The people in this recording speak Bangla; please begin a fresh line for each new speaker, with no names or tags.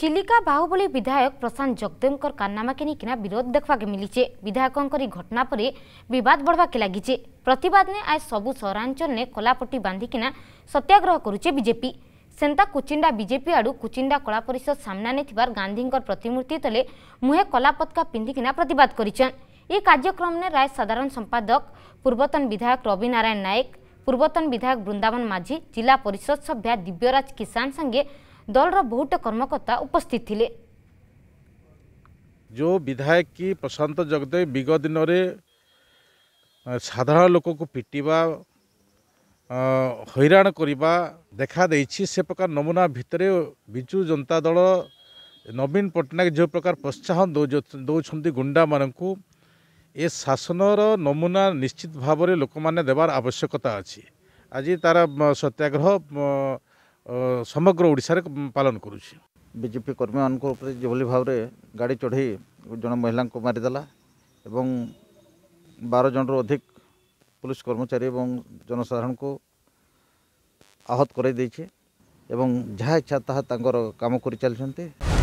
চিলিকা বাহুবলী বিধায়ক প্রশান্ত জগদেবঙ্কর কারনামাকে নিয়ে বিরোধ দেখবাকে মিলিছে বিধায়কঙ্কর এই ঘটনা পরে বিবাদ বড়বাকে লাগিছে প্রতবাদ নে আজ সবু সহরাঞ্চলে কলাপটি বাঁধিকিনা সত্যাগ্রহ করুছে বিজেপি সেন্তা কুচিন্ডা বিজেপি আড়ু কুচিন্ডা কলা পরিষদ সামনানে থিবার গান্ধীঙ্কর প্রতিমূর্তি তলে মুহে কলা পতাকা পিঁধিকিনা প্রতবাদ করিছন এই কার্যক্রমে রায় সাধারণ সম্পাদক পূর্বতন বিধায়ক রবি নারায়ণ নায়ক पूर्वतन विधायक वृंदावन माझी जिला परिषद सभ्या दिव्यराज किसान संगे दल र बहुत कर्मकर्ता उपस्थित थिले
जो विधायक कि प्रशांत जगदेव विगत दिन में साधारण लोक को पिटा ହଇରାଣ କରିବା ଦେଖାଦେଇଛି ସେ ପ୍ରକାର ନମୁନା ଭିତରେ ବିଜୁ ଜନତା ଦଳ ନବୀନ ପଟ୍ଟନାୟକ ଯେଉଁ ପ୍ରକାର ପ୍ରୋତ୍ସାହନ ଦେଉଛନ୍ତି ଗୁଣ୍ଡାମାନଙ୍କୁ ଏ ଶାସନର ନମୁନା ନିଶ୍ଚିତ ଭାବରେ ଲୋକମାନେ ଦେବାର ଆବଶ୍ୟକତା ଅଛି ଆଜି ତା'ର ସତ୍ୟାଗ୍ରହ ସମଗ୍ର ଓଡ଼ିଶାରେ ପାଳନ କରୁଛି
ବିଜେପି କର୍ମୀମାନଙ୍କ ଉପରେ ଯେଭଳି ଭାବରେ ଗାଡ଼ି ଚଢ଼େଇ ଜଣେ ମହିଳାଙ୍କୁ ମାରିଦେଲା ଏବଂ ବାର ଜଣରୁ ଅଧିକ ପୁଲିସ୍ କର୍ମଚାରୀ ଏବଂ ଜନସାଧାରଣଙ୍କୁ ଆହତ କରାଇ ଦେଇଛି ଏବଂ ଯାହା ଇଚ୍ଛା ତାହା ତାଙ୍କର କାମ କରିଚାଲିଛନ୍ତି